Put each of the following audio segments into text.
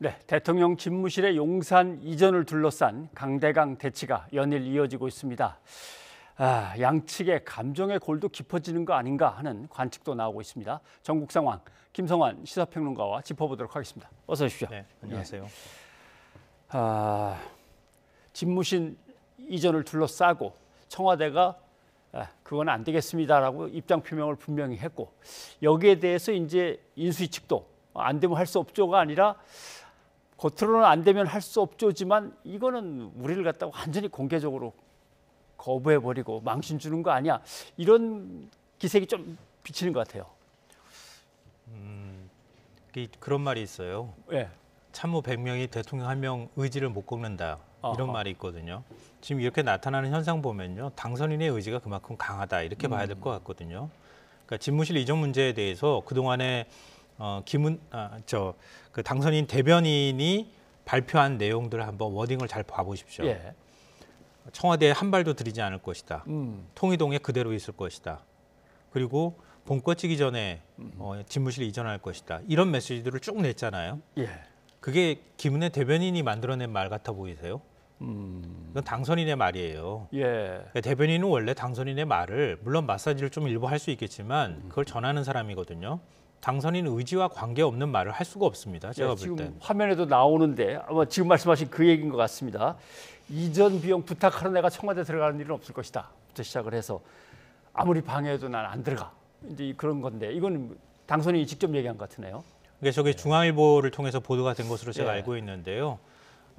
네, 대통령 집무실의 용산 이전을 둘러싼 강대강 대치가 연일 이어지고 있습니다. 아, 양측의 감정의 골도 깊어지는 거 아닌가 하는 관측도 나오고 있습니다. 전국 상황 김성환 시사평론가와 짚어보도록 하겠습니다. 어서 오십시오. 네, 안녕하세요. 네. 아, 집무실 이전을 둘러싸고 청와대가 아, 그건 안 되겠습니다라고 입장 표명을 분명히 했고 여기에 대해서 이제 인수위 측도 안 되면 할 수 없죠가 아니라 겉으로는 안 되면 할 수 없죠지만 이거는 우리를 갖다가 완전히 공개적으로 거부해 버리고 망신 주는 거 아니야 이런 기색이 좀 비치는 것 같아요. 음, 그런 말이 있어요. 예. 참모 100명이 대통령 한 명 의지를 못 꺾는다 이런 말이 있거든요. 지금 이렇게 나타나는 현상 보면요, 당선인의 의지가 그만큼 강하다 이렇게 봐야 음. 될것 같거든요. 그러니까 집무실 이전 문제에 대해서 그 동안에 어, 김은 아, 저그 당선인 대변인이 발표한 내용들을 한번 워딩을 잘 봐보십시오. 예. 청와대에 한 발도 들이지 않을 것이다. 음. 통일동에 그대로 있을 것이다. 그리고 본꺼 치기 전에 음. 어, 집무실 이전할 것이다. 이런 메시지들을 쭉 냈잖아요. 예. 그게 김은혜 대변인이 만들어낸 말 같아 보이세요? 음. 이건 당선인의 말이에요. 예. 그러니까 대변인은 원래 당선인의 말을 물론 마사지를 좀 일부 할 수 있겠지만 음. 그걸 전하는 사람이거든요. 당선인 의지와 관계없는 말을 할 수가 없습니다. 제가 네, 볼 때. 화면에도 나오는데 아마 지금 말씀하신 그 얘기인 것 같습니다. 이전 비용 부탁하는 애가 청와대 들어가는 일은 없을 것이다. 부터 시작을 해서 아무리 방해해도 난 안 들어가. 이제 그런 건데 이건 당선인이 직접 얘기한 것 같으네요. 이게 그러니까 저게 예. 중앙일보를 통해서 보도가 된 것으로 제가 예. 알고 있는데요.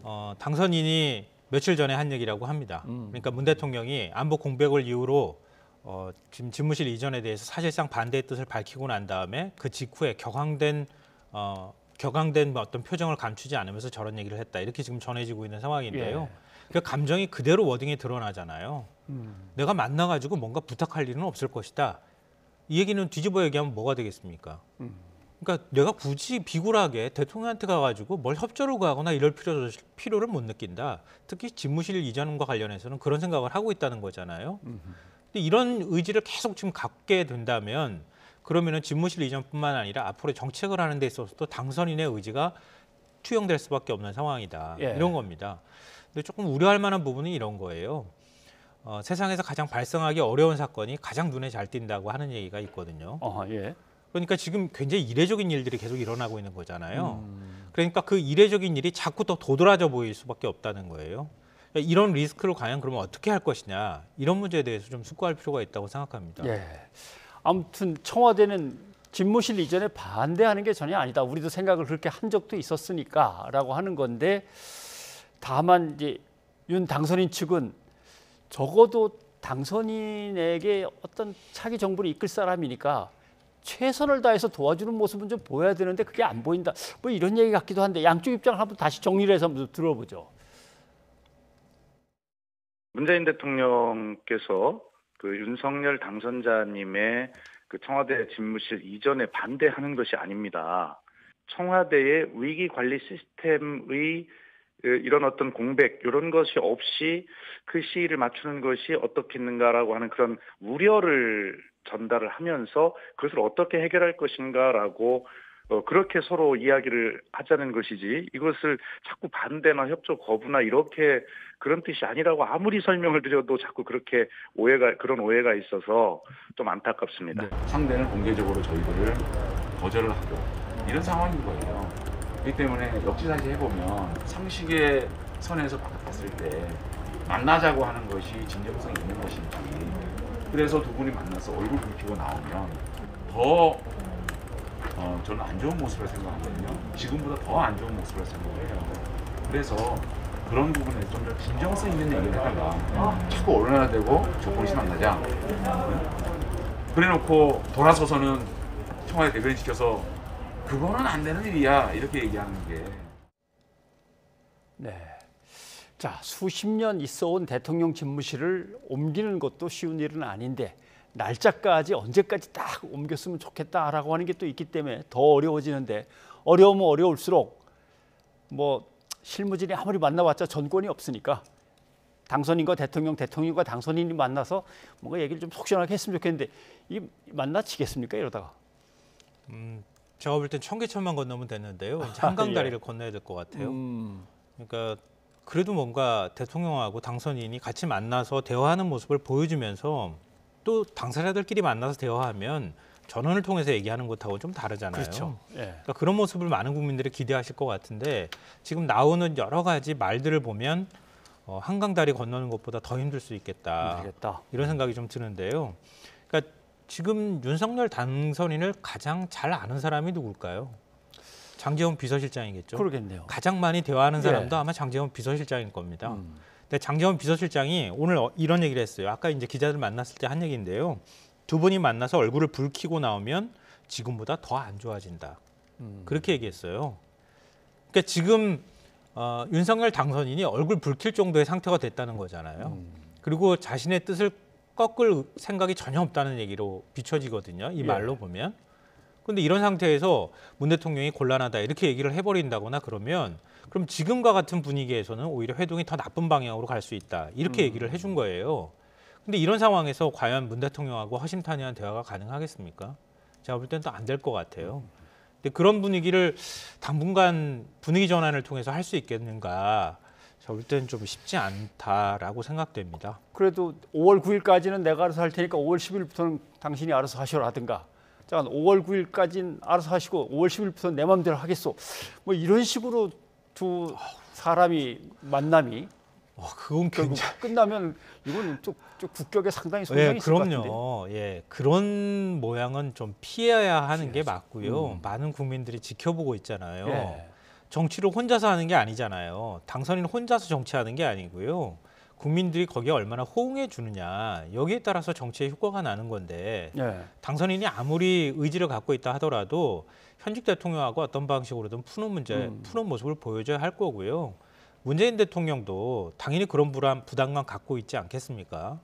어, 당선인이 며칠 전에 한 얘기라고 합니다. 음. 그러니까 문 대통령이 안보 공백을 이유로 어, 지금 집무실 이전에 대해서 사실상 반대의 뜻을 밝히고 난 다음에 그 직후에 격앙된 어, 격앙된 뭐 어떤 표정을 감추지 않으면서 저런 얘기를 했다 이렇게 지금 전해지고 있는 상황인데요. 예. 그 감정이 그대로 워딩에 드러나잖아요. 음. 내가 만나가지고 뭔가 부탁할 일은 없을 것이다. 이 얘기는 뒤집어 얘기하면 뭐가 되겠습니까? 음. 그러니까 내가 굳이 비굴하게 대통령한테 가가지고 뭘 협조를 구하거나 이럴 필요, 필요를 못 느낀다. 특히 집무실 이전과 관련해서는 그런 생각을 하고 있다는 거잖아요. 음. 근데 이런 의지를 계속 지금 갖게 된다면 그러면은 집무실 이전뿐만 아니라 앞으로 정책을 하는 데 있어서도 당선인의 의지가 투영될 수밖에 없는 상황이다. 예. 이런 겁니다. 근데 조금 우려할 만한 부분은 이런 거예요. 어, 세상에서 가장 발생하기 어려운 사건이 가장 눈에 잘 띈다고 하는 얘기가 있거든요. 어, 예. 그러니까 지금 굉장히 이례적인 일들이 계속 일어나고 있는 거잖아요. 음... 그러니까 그 이례적인 일이 자꾸 더 도드라져 보일 수밖에 없다는 거예요. 이런 리스크를 과연 그러면 어떻게 할 것이냐 이런 문제에 대해서 좀 숙고할 필요가 있다고 생각합니다. 예. 아무튼 청와대는 집무실 이전에 반대하는 게 전혀 아니다. 우리도 생각을 그렇게 한 적도 있었으니까라고 하는 건데 다만 이제 윤 당선인 측은 적어도 당선인에게 어떤 차기 정부를 이끌 사람이니까 최선을 다해서 도와주는 모습은 좀 보여야 되는데 그게 안 보인다. 뭐 이런 얘기 같기도 한데 양쪽 입장을 한번 다시 정리를 해서 한번 들어보죠. 문재인 대통령께서 그 윤석열 당선자님의 그 청와대 집무실 이전에 반대하는 것이 아닙니다. 청와대의 위기 관리 시스템의 그 이런 어떤 공백 이런 것이 없이 그시위를 맞추는 것이 어떻겠는가라고 하는 그런 우려를 전달을 하면서 그것을 어떻게 해결할 것인가라고 어, 그렇게 서로 이야기를 하자는 것이지 이것을 자꾸 반대나 협조 거부나 이렇게 그런 뜻이 아니라고 아무리 설명을 드려도 자꾸 그렇게 오해가 그런 오해가 있어서 좀 안타깝습니다. 네. 상대는 공개적으로 저희들을 거절을 하고 이런 상황인 거예요. 그렇기 때문에 역지사지 해보면 상식의 선에서 봤을 때 만나자고 하는 것이 진정성 있는 것인지 그래서 두 분이 만나서 얼굴 붉히고 나오면 더 어, 저는 안 좋은 모습을 생각하거든요. 지금보다 더 안 좋은 모습을 생각해요. 그래서 그런 부분에 좀 진정성 있는 얘기를 해달라. 어, 자꾸 어른화되고 조건 신안나자 그래놓고 돌아서서는 청와대 대변인 시켜서 그거는 안 되는 일이야 이렇게 얘기하는 게. 네. 자 수십 년 있어온 대통령 집무실을 옮기는 것도 쉬운 일은 아닌데 날짜까지 언제까지 딱 옮겼으면 좋겠다라고 하는 게 또 있기 때문에 더 어려워지는데 어려우면 어려울수록 뭐 실무진이 아무리 만나봤자 전권이 없으니까 당선인과 대통령, 대통령과 당선인이 만나서 뭔가 얘기를 좀 속시원하게 했으면 좋겠는데 이 만나치겠습니까 이러다가? 음, 제가 볼땐 청계천만 건너면 되는데요. 아, 한강 예. 다리를 예. 건너야 될 것 같아요. 음. 그러니까 그래도 뭔가 대통령하고 당선인이 같이 만나서 대화하는 모습을 보여주면서 또 당사자들끼리 만나서 대화하면 전원을 통해서 얘기하는 것하고 좀 다르잖아요. 그렇죠. 예. 그러니까 그런 모습을 많은 국민들이 기대하실 것 같은데 지금 나오는 여러 가지 말들을 보면 어, 한강 다리 건너는 것보다 더 힘들 수 있겠다. 힘들겠다. 이런 생각이 좀 드는데요. 그러니까 지금 윤석열 당선인을 가장 잘 아는 사람이 누굴까요? 장재원 비서실장이겠죠. 그러겠네요. 가장 많이 대화하는 예. 사람도 예. 아마 장재원 비서실장일 겁니다. 음. 근데 네, 장재원 비서실장이 오늘 어, 이런 얘기를 했어요. 아까 이제 기자들 만났을 때 한 얘기인데요. 두 분이 만나서 얼굴을 붉히고 나오면 지금보다 더 안 좋아진다. 음. 그렇게 얘기했어요. 그러니까 지금 어, 윤석열 당선인이 얼굴 붉힐 정도의 상태가 됐다는 거잖아요. 음. 그리고 자신의 뜻을 꺾을 생각이 전혀 없다는 얘기로 비춰지거든요. 이 예. 말로 예. 보면. 그런데 이런 상태에서 문 대통령이 곤란하다 이렇게 얘기를 해버린다거나 그러면 그럼 지금과 같은 분위기에서는 오히려 회동이 더 나쁜 방향으로 갈 수 있다. 이렇게 음. 얘기를 해준 거예요. 근데 이런 상황에서 과연 문 대통령하고 허심탄회한 대화가 가능하겠습니까? 제가 볼땐또안 될 것 같아요. 음. 근데 그런 분위기를 당분간 분위기 전환을 통해서 할 수 있겠는가? 제볼땐좀 쉽지 않다라고 생각됩니다. 그래도 5월 9일까지는 내가 알아서 할 테니까 5월 10일부터는 당신이 알아서 하시라든가 자, 5월 9일까지는 알아서 하시고 5월 10일부터는 내 마음대로 하겠소. 뭐 이런 식으로 두 사람이 만남이 어, 그건 굉장히 끝나면 이건 좀, 좀 국격에 상당히 소용이 예, 있을 것 같은데. 그럼요. 예, 그런 모양은 좀 피해야 하는 게 맞고요. 음. 많은 국민들이 지켜보고 있잖아요. 예. 정치를 혼자서 하는 게 아니잖아요. 당선인 혼자서 정치하는 게 아니고요. 국민들이 거기에 얼마나 호응해 주느냐 여기에 따라서 정치의 효과가 나는 건데 네. 당선인이 아무리 의지를 갖고 있다 하더라도 현직 대통령하고 어떤 방식으로든 푸는 문제 음. 푸는 모습을 보여줘야 할 거고요 문재인 대통령도 당연히 그런 불안 부담감 갖고 있지 않겠습니까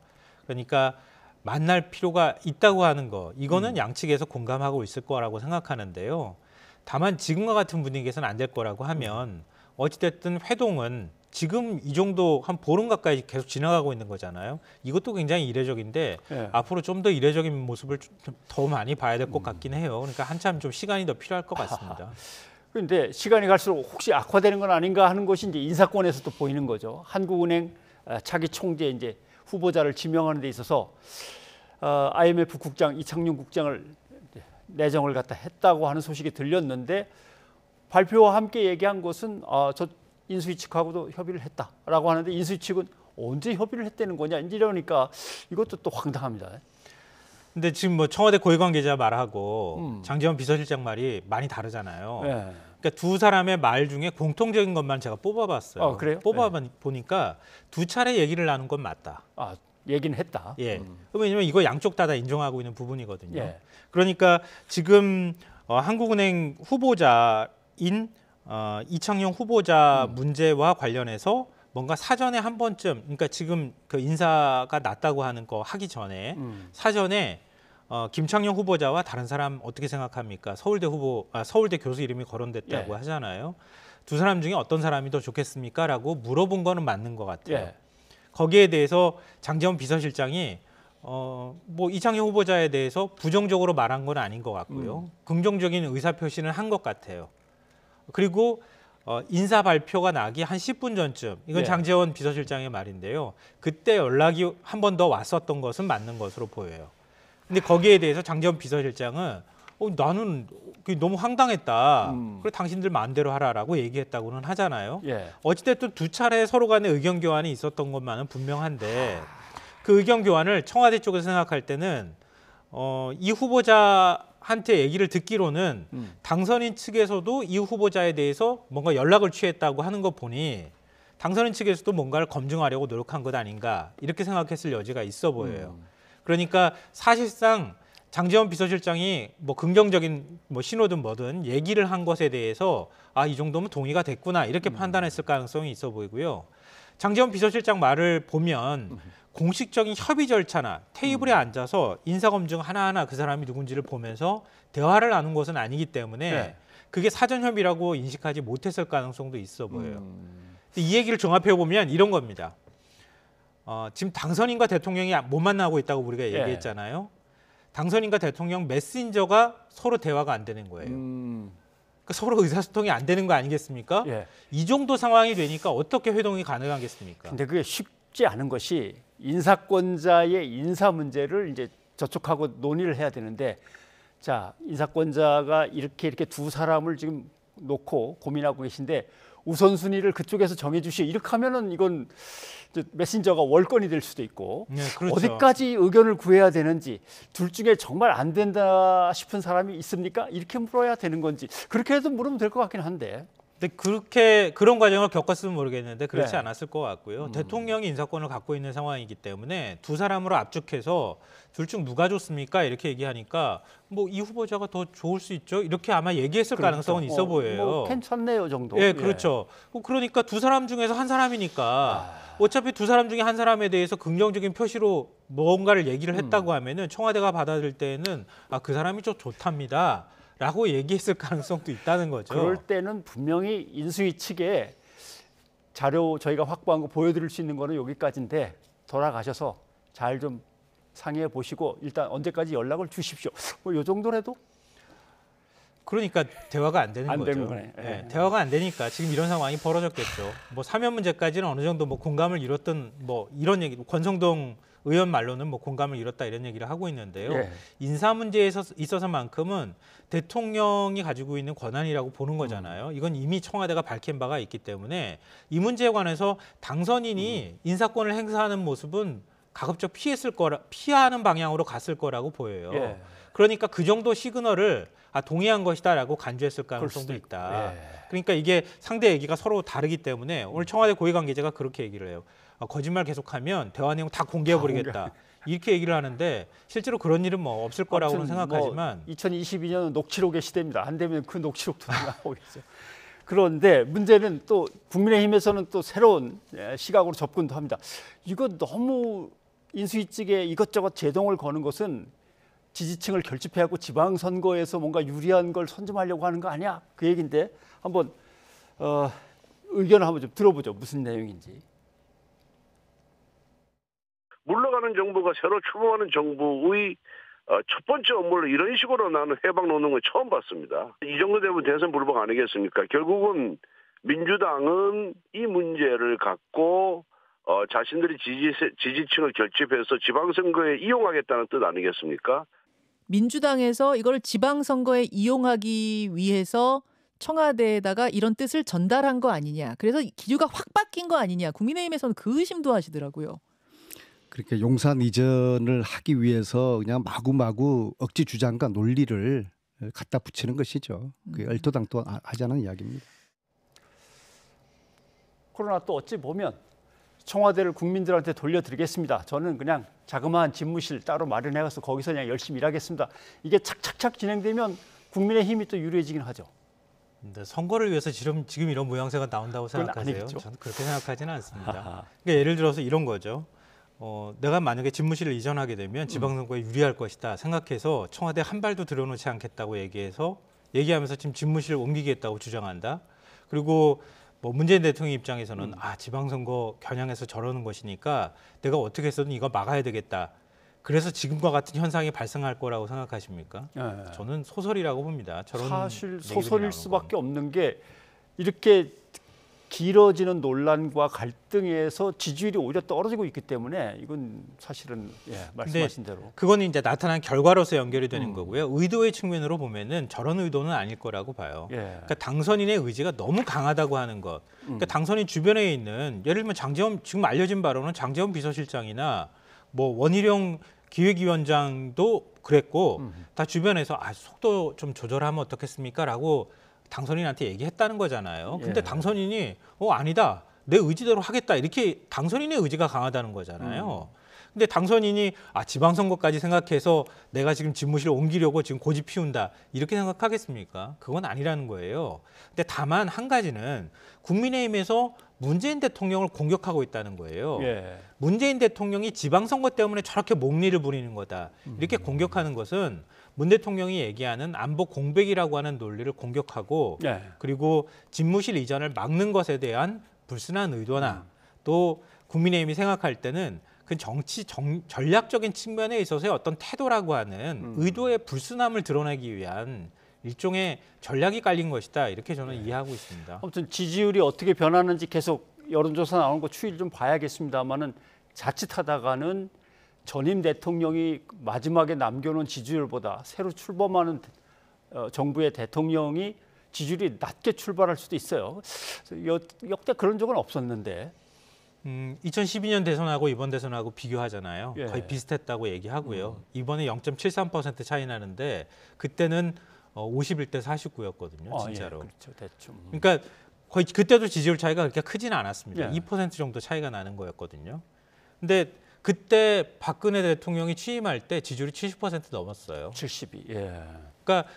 그러니까 만날 필요가 있다고 하는 거 이거는 음. 양측에서 공감하고 있을 거라고 생각하는데요 다만 지금과 같은 분위기에서는 안 될 거라고 하면 음. 어찌됐든 회동은 지금 이 정도 한 보름 가까이 계속 지나가고 있는 거잖아요. 이것도 굉장히 이례적인데 예. 앞으로 좀 더 이례적인 모습을 좀 더 많이 봐야 될것 음. 같긴 해요. 그러니까 한참 좀 시간이 더 필요할 것 같습니다. 그런데 시간이 갈수록 혹시 악화되는 건 아닌가 하는 것이 이제 인사권에서도 보이는 거죠. 한국은행 어, 차기 총재 이제 후보자를 지명하는 데 있어서 어, IMF 국장 이창용 국장을 내정을 갖다 했다고 하는 소식이 들렸는데 발표와 함께 얘기한 것은 어, 저 인수위 측하고도 협의를 했다라고 하는데 인수위 측은 언제 협의를 했다는 거냐 이러니까 이것도 또 황당합니다. 근데 지금 뭐 청와대 고위관계자 말하고 음. 장재원 비서실장 말이 많이 다르잖아요. 네. 그러니까 두 사람의 말 중에 공통적인 것만 제가 뽑아봤어요. 아, 그래요? 뽑아보니까 네. 두 차례 얘기를 나눈 건 맞다. 아. 얘기는 했다. 예. 음. 왜냐면 이거 양쪽 다 다 인정하고 있는 부분이거든요. 예. 그러니까 지금 어, 한국은행 후보자인 어, 이창용 후보자 음. 문제와 관련해서 뭔가 사전에 한 번쯤, 그러니까 지금 그 인사가 났다고 하는 거 하기 전에 음. 사전에 어, 김창용 후보자와 다른 사람 어떻게 생각합니까? 서울대 후보, 아, 서울대 교수 이름이 거론됐다고 예. 하잖아요. 두 사람 중에 어떤 사람이 더 좋겠습니까?라고 물어본 거는 맞는 것 같아요. 예. 거기에 대해서 장재원 비서실장이 어, 뭐 이창용 후보자에 대해서 부정적으로 말한 건 아닌 것 같고요. 음. 긍정적인 의사 표시는 한 것 같아요. 그리고 어, 인사 발표가 나기 한 10분 전쯤 이건 네. 장재원 비서실장의 말인데요. 그때 연락이 한 번 더 왔었던 것은 맞는 것으로 보여요. 근데 거기에 대해서 장재원 비서실장은 어, 나는 너무 황당했다. 음. 그래 당신들 마음대로 하라라고 얘기했다고는 하잖아요. 예. 어찌됐든 두 차례 서로 간의 의견 교환이 있었던 것만은 분명한데 그 의견 교환을 청와대 쪽에서 생각할 때는 어, 이 후보자 한테 얘기를 듣기로는 음. 당선인 측에서도 이 후보자에 대해서 뭔가 연락을 취했다고 하는 거 보니 당선인 측에서도 뭔가를 검증하려고 노력한 것 아닌가 이렇게 생각했을 여지가 있어 보여요. 음. 그러니까 사실상 장재원 비서실장이 뭐 긍정적인 뭐 신호든 뭐든 얘기를 한 것에 대해서 아 이 정도면 동의가 됐구나 이렇게 음. 판단했을 가능성이 있어 보이고요. 장재원 비서실장 말을 보면 음. 공식적인 협의 절차나 테이블에 음. 앉아서 인사검증 하나하나 그 사람이 누군지를 보면서 대화를 나눈 것은 아니기 때문에 네. 그게 사전 협의라고 인식하지 못했을 가능성도 있어 보여요. 음. 이 얘기를 종합해 보면 이런 겁니다. 어, 지금 당선인과 대통령이 못 만나고 있다고 우리가 예. 얘기했잖아요. 예. 당선인과 대통령 메신저가 서로 대화가 안 되는 거예요. 음. 그러니까 서로 의사소통이 안 되는 거 아니겠습니까? 예. 이 정도 상황이 되니까 어떻게 회동이 가능하겠습니까? 근데 그게 쉽지 않은 것이 인사권자의 인사 문제를 이제 저촉하고 논의를 해야 되는데 자 인사권자가 이렇게 이렇게 두 사람을 지금 놓고 고민하고 계신데 우선순위를 그쪽에서 정해주시오 이렇게 하면은 이건 메신저가 월권이 될 수도 있고 네, 그렇죠. 어디까지 의견을 구해야 되는지 둘 중에 정말 안 된다 싶은 사람이 있습니까 이렇게 물어야 되는 건지 그렇게 해서 물으면 될 것 같긴 한데 그렇게 그런 과정을 겪었으면 모르겠는데 그렇지 네. 않았을 것 같고요. 음. 대통령이 인사권을 갖고 있는 상황이기 때문에 두 사람으로 압축해서 둘 중 누가 좋습니까? 이렇게 얘기하니까 뭐 이 후보자가 더 좋을 수 있죠. 이렇게 아마 얘기했을 그렇죠. 가능성은 있어 뭐, 뭐 보여요. 뭐 괜찮네요 정도. 예, 예. 그렇죠. 예. 그러니까 두 사람 중에서 한 사람이니까 아... 어차피 두 사람 중에 한 사람에 대해서 긍정적인 표시로 뭔가를 얘기를 음. 했다고 음. 하면은 청와대가 받아들일 때에는 아 그 사람이 좀 좋답니다. 라고 얘기했을 가능성도 있다는 거죠. 그럴 때는 분명히 인수위 측에 자료 저희가 확보한 거 보여드릴 수 있는 거는 여기까지인데 돌아가셔서 잘 좀 상의해 보시고 일단 언제까지 연락을 주십시오. 뭐이 정도라도 그러니까 대화가 안 되는 안 거죠. 네. 네. 대화가 안 되니까 지금 이런 상황이 벌어졌겠죠. 뭐 사면 문제까지는 어느 정도 뭐 공감을 이뤘던 뭐 이런 얘기, 권성동 의원 말로는 뭐 공감을 잃었다 이런 얘기를 하고 있는데요. 예. 인사 문제에 있어서만큼은 대통령이 가지고 있는 권한이라고 보는 거잖아요. 음. 이건 이미 청와대가 밝힌 바가 있기 때문에 이 문제에 관해서 당선인이 음. 인사권을 행사하는 모습은 가급적 피했을 거라 피하는 방향으로 갔을 거라고 보여요. 예. 그러니까 그 정도 시그널을 아 동의한 것이다라고 간주했을 가능성도 있다. 예. 그러니까 이게 상대 얘기가 서로 다르기 때문에 오늘 음. 청와대 고위 관계자가 그렇게 얘기를 해요. 아, 거짓말 계속하면 대화 내용 다 공개해버리겠다. 이렇게 얘기를 하는데 실제로 그런 일은 뭐 없을 거라고는 뭐 생각하지만 뭐 2022년은 녹취록의 시대입니다. 안 되면 그 녹취록도 나오겠죠. 그런데 문제는 또 국민의힘에서는 또 새로운 예, 시각으로 접근도 합니다. 이거 너무 인수위측에 이것저것 제동을 거는 것은 지지층을 결집해갖고 지방선거에서 뭔가 유리한 걸 선점하려고 하는 거 아니야? 그얘긴데 한번 어, 의견을 한번 좀 들어보죠. 무슨 내용인지. 물러가는 정부가 새로 출범하는 정부의 어, 첫 번째 업무를 이런 식으로 나는 해방 놓는 건 처음 봤습니다. 이 정도 되면 대선 불복 아니겠습니까? 결국은 민주당은 이 문제를 갖고 어, 자신들이 지지, 지지층을 결집해서 지방선거에 이용하겠다는 뜻 아니겠습니까? 민주당에서 이걸 지방선거에 이용하기 위해서 청와대에다가 이런 뜻을 전달한 거 아니냐. 그래서 기류가 확 바뀐 거 아니냐. 국민의힘에서는 그 의심도 하시더라고요. 그렇게 용산 이전을 하기 위해서 그냥 마구마구 억지 주장과 논리를 갖다 붙이는 것이죠. 그 얼토당토 하자는 이야기입니다. 코로나 또 어찌 보면 청와대를 국민들한테 돌려드리겠습니다. 저는 그냥 자그마한 집무실 따로 마련해가서 거기서 그냥 열심히 일하겠습니다. 이게 착착착 진행되면 국민의 힘이 또 유리해지긴 하죠. 근데 선거를 위해서 지금, 지금 이런 모양새가 나온다고 생각하세요? 저는 그렇게 생각하지는 않습니다. 그러니까 예를 들어서 이런 거죠. 어, 내가 만약에 집무실을 이전하게 되면 지방선거에 유리할 것이다 생각해서 청와대 한 발도 들여놓지 않겠다고 얘기해서 얘기하면서 지금 집무실을 옮기겠다고 주장한다. 그리고 뭐 문재인 대통령 입장에서는 음. 아 지방선거 겨냥해서 저러는 것이니까 내가 어떻게 해서든 이거 막아야 되겠다. 그래서 지금과 같은 현상이 발생할 거라고 생각하십니까? 네. 저는 소설이라고 봅니다. 사실 소설일 수밖에 건. 없는 게 이렇게 길어지는 논란과 갈등에서 지지율이 오히려 떨어지고 있기 때문에 이건 사실은 예, 말씀하신 대로 그건 이제 나타난 결과로서 연결이 되는 음. 거고요. 의도의 측면으로 보면은 저런 의도는 아닐 거라고 봐요. 예. 그러니까 당선인의 의지가 너무 강하다고 하는 것. 그러니까 음. 당선인 주변에 있는 예를 들면 장재원 지금 알려진 바로는 장재원 비서실장이나 뭐 원희룡 기획위원장도 그랬고 음. 다 주변에서 아 속도 좀 조절하면 어떻겠습니까라고 당선인한테 얘기했다는 거잖아요. 예. 근데 예. 당선인이 어 아니다. 내 의지대로 하겠다. 이렇게 당선인의 의지가 강하다는 거잖아요. 음. 근데 당선인이 아 지방선거까지 생각해서 내가 지금 집무실 옮기려고 지금 고집 피운다 이렇게 생각하겠습니까? 그건 아니라는 거예요. 근데 다만 한 가지는 국민의힘에서 문재인 대통령을 공격하고 있다는 거예요. 예. 문재인 대통령이 지방선거 때문에 저렇게 목리를 부리는 거다 이렇게 음. 공격하는 것은 문 대통령이 얘기하는 안보 공백이라고 하는 논리를 공격하고 네. 그리고 집무실 이전을 막는 것에 대한 불순한 의도나 음. 또 국민의힘이 생각할 때는 그 정치 정, 전략적인 측면에 있어서의 어떤 태도라고 하는 음. 의도의 불순함을 드러내기 위한 일종의 전략이 깔린 것이다 이렇게 저는 네. 이해하고 있습니다. 아무튼 지지율이 어떻게 변하는지 계속 여론조사 나오는 거 추이를 좀 봐야겠습니다만은 자칫하다가는 전임 대통령이 마지막에 남겨놓은 지지율보다 새로 출범하는 어, 정부의 대통령이 지지율이 낮게 출발할 수도 있어요. 역대 그런 적은 없었는데. 음, 2012년 대선하고 이번 대선하고 비교하잖아요. 예. 거의 비슷했다고 얘기하고요. 음. 이번에 0.73% 차이 나는데 그때는 51대 어, 49였거든요. 아, 예, 진짜로. 예, 그렇죠. 대충. 음. 그러니까 거의 그때도 지지율 차이가 그렇게 크진 않았습니다. 예. 2% 정도 차이가 나는 거였거든요. 근데 그때 박근혜 대통령이 취임할 때 지지율이 70% 넘었어요. 72. 예. 그러니까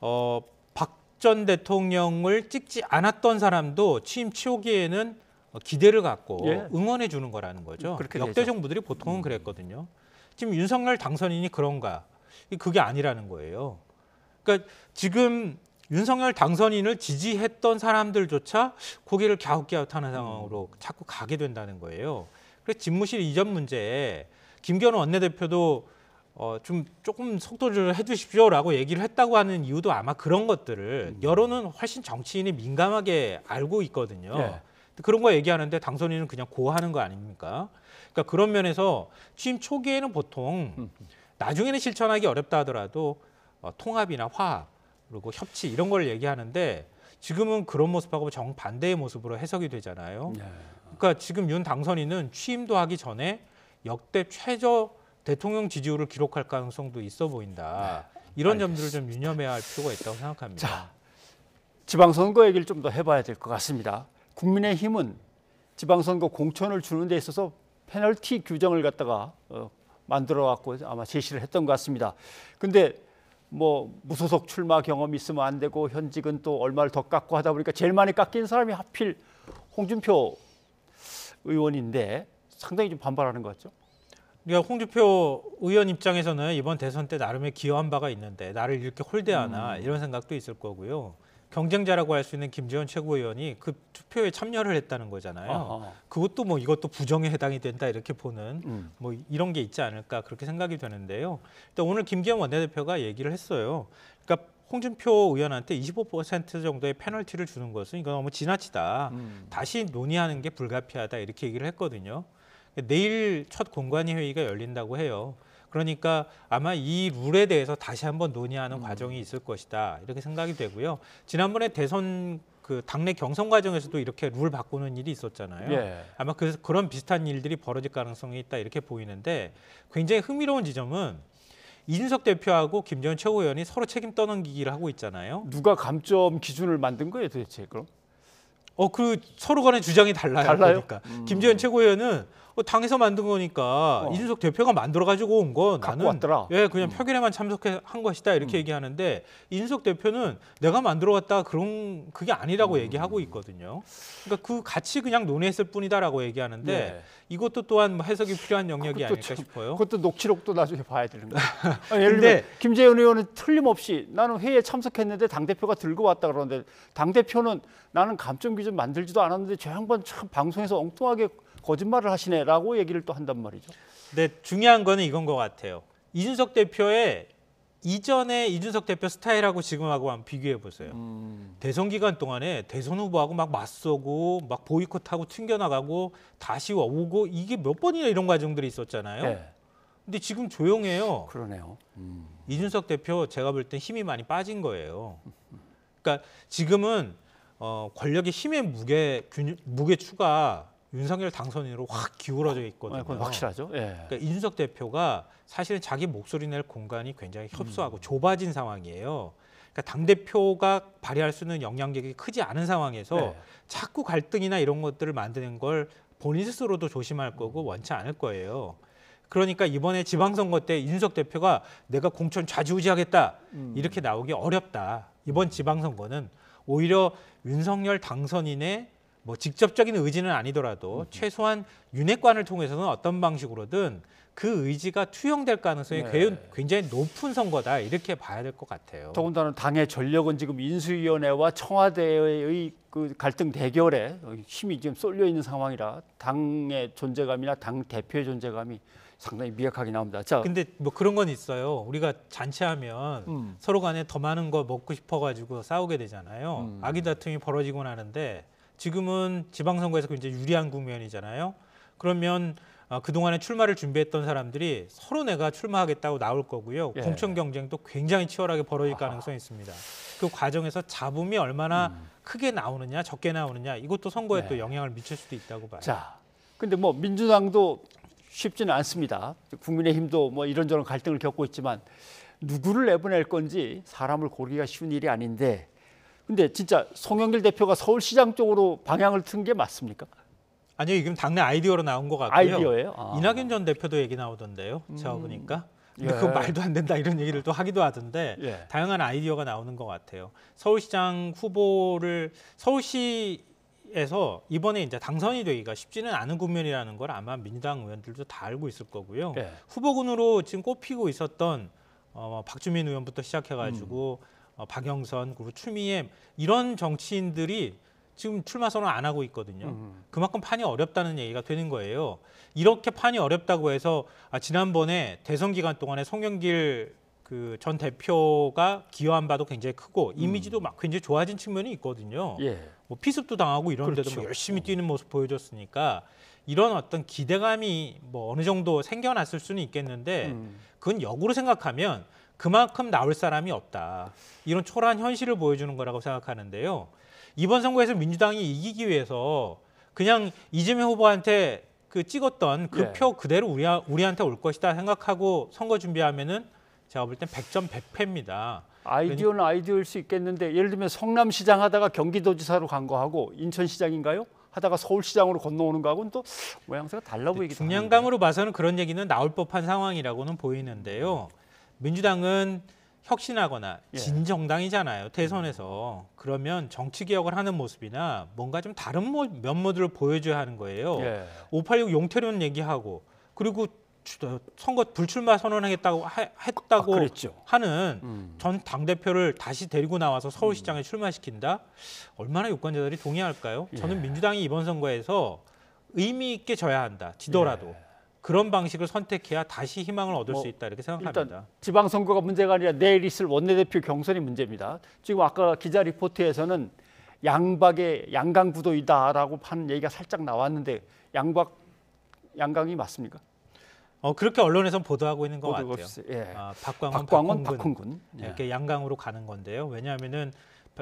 어, 박 전 대통령을 찍지 않았던 사람도 취임 치우기에는 기대를 갖고 예. 응원해 주는 거라는 거죠. 역대 되죠. 정부들이 보통은 음. 그랬거든요. 지금 윤석열 당선인이 그런가? 그게 아니라는 거예요. 그러니까 지금 윤석열 당선인을 지지했던 사람들조차 고개를 갸웃갸웃하는 상황으로 음. 자꾸 가게 된다는 거예요. 그래서 집무실 이전 문제에 김견우 원내대표도 어, 좀 조금 속도를 해주십시오라고 얘기를 했다고 하는 이유도 아마 그런 것들을 음. 여론은 훨씬 정치인이 민감하게 알고 있거든요. 네. 그런 거 얘기하는데 당선인은 그냥 고하는 거 아닙니까? 그러니까 그런 면에서 취임 초기에는 보통 음. 나중에는 실천하기 어렵다 하더라도 어, 통합이나 화합 그리고 협치 이런 걸 얘기하는데 지금은 그런 모습하고 정반대의 모습으로 해석이 되잖아요. 네. 그러니까 지금 윤 당선인은 취임도 하기 전에 역대 최저 대통령 지지율을 기록할 가능성도 있어 보인다. 네. 이런 알겠습니다. 점들을 좀 유념해야 할 필요가 있다고 생각합니다. 자, 지방선거 얘기를 좀 더 해봐야 될 것 같습니다. 국민의힘은 지방선거 공천을 주는 데 있어서 페널티 규정을 갖다가 어, 만들어 왔고 아마 제시를 했던 것 같습니다. 근데 뭐 무소속 출마 경험이 있으면 안 되고 현직은 또 얼마를 더 깎고 하다 보니까 제일 많이 깎인 사람이 하필 홍준표 의원인데 상당히 좀 반발하는 것 같죠. 그러니까 홍준표 의원 입장에서는 이번 대선 때 나름의 기여한 바가 있는데 나를 이렇게 홀대하나 음. 이런 생각도 있을 거고요. 경쟁자라고 할 수 있는 김재원 최고위원이 그 투표에 참여를 했다는 거잖아요. 아하. 그것도 뭐 이것도 부정에 해당이 된다 이렇게 보는 음. 뭐 이런 게 있지 않을까 그렇게 생각이 되는데요. 일단 오늘 김재원 원내대표가 얘기를 했어요. 그러니까 홍준표 의원한테 25% 정도의 페널티를 주는 것은 이건 너무 지나치다. 음. 다시 논의하는 게 불가피하다 이렇게 얘기를 했거든요. 내일 첫 공관위 회의가 열린다고 해요. 그러니까 아마 이 룰에 대해서 다시 한번 논의하는 음. 과정이 있을 것이다 이렇게 생각이 되고요. 지난번에 대선 그 당내 경선 과정에서도 이렇게 룰 바꾸는 일이 있었잖아요. 예. 아마 그, 그런 비슷한 일들이 벌어질 가능성이 있다 이렇게 보이는데 굉장히 흥미로운 지점은 이준석 대표하고 김재원 최고위원이 서로 책임 떠넘기기를 하고 있잖아요. 누가 감점 기준을 만든 거예요, 도대체 그럼? 어, 그 서로 간의 주장이 달라요. 달라요? 그러니까 음. 김재현 최고위원은 어, 당에서 만든 거니까 어. 이준석 대표가 만들어가지고 온 건 나는 왔더라. 예 그냥 음. 표결에만 참석한 해 것이다 이렇게 음. 얘기하는데 이준석 대표는 내가 만들어갔다 그런 그게 아니라고 음. 얘기하고 있거든요. 그러니까 그 같이 그냥 논의했을 뿐이다라고 얘기하는데 네. 이것도 또한 뭐 해석이 필요한 영역이 아닐까 싶어요. 그것도 녹취록도 나중에 봐야 되는 거예요. 아니, 예를 들면 김재현 의원은 틀림없이 나는 회의에 참석했는데 당 대표가 들고 왔다 그러는데 당 대표는 나는 감점 기준 만들지도 않았는데 저 한번 참 방송에서 엉뚱하게 거짓말을 하시네라고 얘기를 또 한단 말이죠. 네, 중요한 거는 이건 것 같아요. 이준석 대표의 이전에 이준석 대표 스타일하고 지금하고 한번 비교해 보세요. 음. 대선 기간 동안에 대선 후보하고 막 맞서고 막 보이콧하고 튕겨나가고 다시 오고 이게 몇 번이나 이런 과정들이 있었잖아요. 네. 근데 지금 조용해요. 그러네요. 음. 이준석 대표 제가 볼 때 힘이 많이 빠진 거예요. 그러니까 지금은 어, 권력의 힘의 무게 균, 무게추가 윤석열 당선인으로 확 기울어져 있거든요. 아, 그건 확실하죠. 예. 그러니까 이준석 대표가 사실은 자기 목소리 낼 공간이 굉장히 협소하고 음. 좁아진 상황이에요. 그러니까 당 대표가 발휘할 수 있는 영향력이 크지 않은 상황에서 예. 자꾸 갈등이나 이런 것들을 만드는 걸 본인 스스로도 조심할 거고 음. 원치 않을 거예요. 그러니까 이번에 지방선거 때 이준석 대표가 내가 공천 좌지우지하겠다 음. 이렇게 나오기 어렵다. 이번 지방선거는 오히려 윤석열 당선인의 뭐 직접적인 의지는 아니더라도 최소한 윤핵관을 통해서는 어떤 방식으로든 그 의지가 투영될 가능성이 네. 굉장히 높은 선거다 이렇게 봐야 될 것 같아요. 더군다나 당의 전력은 지금 인수위원회와 청와대의 그 갈등 대결에 힘이 지금 쏠려 있는 상황이라 당의 존재감이나 당 대표의 존재감이 상당히 미약하게 나옵니다. 자, 근데 뭐 그런 건 있어요. 우리가 잔치하면 음. 서로 간에 더 많은 거 먹고 싶어가지고 싸우게 되잖아요. 음. 아기 다툼이 벌어지곤 하는데 지금은 지방선거에서 굉장히 유리한 국면이잖아요. 그러면 어, 그동안에 출마를 준비했던 사람들이 서로 내가 출마하겠다고 나올 거고요. 예. 공천 경쟁도 굉장히 치열하게 벌어질 아하. 가능성이 있습니다. 그 과정에서 잡음이 얼마나 음. 크게 나오느냐 적게 나오느냐 이것도 선거에 네. 또 영향을 미칠 수도 있다고 봐요. 자, 근데 뭐 민주당도 쉽지는 않습니다. 국민의힘도 뭐 이런저런 갈등을 겪고 있지만 누구를 내보낼 건지 사람을 고르기가 쉬운 일이 아닌데 근데 진짜 송영길 대표가 서울시장 쪽으로 방향을 튼 게 맞습니까? 아니요, 지금 당내 아이디어로 나온 것 같고요. 아이디어예요? 아. 이낙연 전 대표도 얘기 나오던데요. 음. 제가 보니까. 예. 근데 예. 그 말도 안 된다 이런 얘기를 또 하기도 하던데 예. 다양한 아이디어가 나오는 것 같아요. 서울시장 후보를 서울시 에서 이번에 이제 당선이 되기가 쉽지는 않은 국면이라는 걸 아마 민주당 의원들도 다 알고 있을 거고요. 예. 후보군으로 지금 꼽히고 있었던 어, 박주민 의원부터 시작해가지고 음. 어, 박영선, 그리고 추미애 이런 정치인들이 지금 출마 선언 안 하고 있거든요. 음. 그만큼 판이 어렵다는 얘기가 되는 거예요. 이렇게 판이 어렵다고 해서 아, 지난번에 대선 기간 동안에 송영길 그 전 대표가 기여한 바도 굉장히 크고 음. 이미지도 막 굉장히 좋아진 측면이 있거든요. 예. 뭐 피습도 당하고 이런데도 그렇죠. 뭐 열심히 음. 뛰는 모습 보여줬으니까 이런 어떤 기대감이 뭐 어느 정도 생겨났을 수는 있겠는데 그건 역으로 생각하면 그만큼 나올 사람이 없다. 이런 초라한 현실을 보여주는 거라고 생각하는데요. 이번 선거에서 민주당이 이기기 위해서 그냥 이재명 후보한테 그 찍었던 그표 네. 그대로 우리, 우리한테 올 것이다 생각하고 선거 준비하면은 제가 볼 땐 100점 100패입니다. 아이디어는 아이디어일 수 있겠는데 예를 들면 성남시장 하다가 경기도지사로 간 거하고 인천시장인가요? 하다가 서울시장으로 건너오는 거하고는 또 모양새가 달라 보이기도 합니 중량감으로 봐서는 그런 얘기는 나올 법한 상황이라고는 보이는데요. 민주당은 혁신하거나 예. 진정당이잖아요. 대선에서. 그러면 정치 개혁을 하는 모습이나 뭔가 좀 다른 면모들을 보여줘야 하는 거예요. 예. 586 용태론 얘기하고 그리고 어, 선거 불출마 선언하겠다고 하, 했다고 아, 하는 음. 전당 대표를 다시 데리고 나와서 서울시장에 음. 출마시킨다. 얼마나 유권자들이 동의할까요? 예. 저는 민주당이 이번 선거에서 의미 있게 져야 한다. 지더라도. 예. 그런 방식을 선택해야 다시 희망을 얻을 뭐, 수 있다 이렇게 생각합니다. 지방선거가 문제가 아니라 내일 있을 원내대표 경선이 문제입니다. 지금 아까 기자 리포트에서는 양박의 양강구도이다라고 하는 얘기가 살짝 나왔는데 양박 양강이 맞습니까? 어 그렇게 언론에선 보도하고 있는 것 같아요. 예. 아, 박광훈, 박광훈 박홍근, 박홍근. 예. 이렇게 양강으로 가는 건데요. 왜냐하면은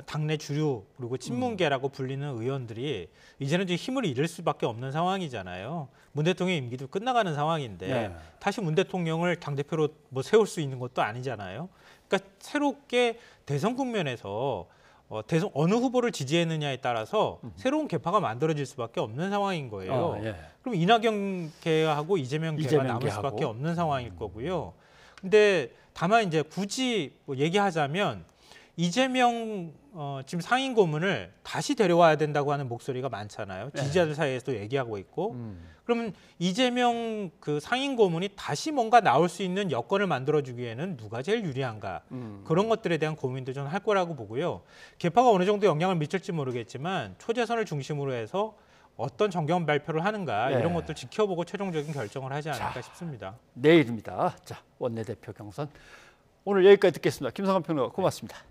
당내 주류 그리고 친문계라고 음. 불리는 의원들이 이제는 좀 힘을 잃을 수밖에 없는 상황이잖아요. 문 대통령 임기도 끝나가는 상황인데 네. 다시 문 대통령을 당 대표로 뭐 세울 수 있는 것도 아니잖아요. 그러니까 새롭게 대선 국면에서 어, 대선 어느 후보를 지지했느냐에 따라서 새로운 개파가 만들어질 수밖에 없는 상황인 거예요. 어, 예. 그럼 이낙연 계하고 이재명 개가 이재명 남을 개하고. 수밖에 없는 상황일 음. 거고요. 근데 다만 이제 굳이 뭐 얘기하자면 이재명 어, 지금 상인 고문을 다시 데려와야 된다고 하는 목소리가 많잖아요. 네. 지지자들 사이에서도 얘기하고 있고. 음. 그러면 이재명 그 상인 고문이 다시 뭔가 나올 수 있는 여건을 만들어 주기에는 누가 제일 유리한가? 음. 그런 것들에 대한 고민도 저는 할 거라고 보고요. 개파가 어느 정도 영향을 미칠지 모르겠지만 초재선을 중심으로 해서 어떤 정경 발표를 하는가 네. 이런 것들 지켜보고 최종적인 결정을 하지 않을까 자, 싶습니다. 내일입니다. 자 원내대표 경선 오늘 여기까지 듣겠습니다. 김성환 평론가 고맙습니다. 네.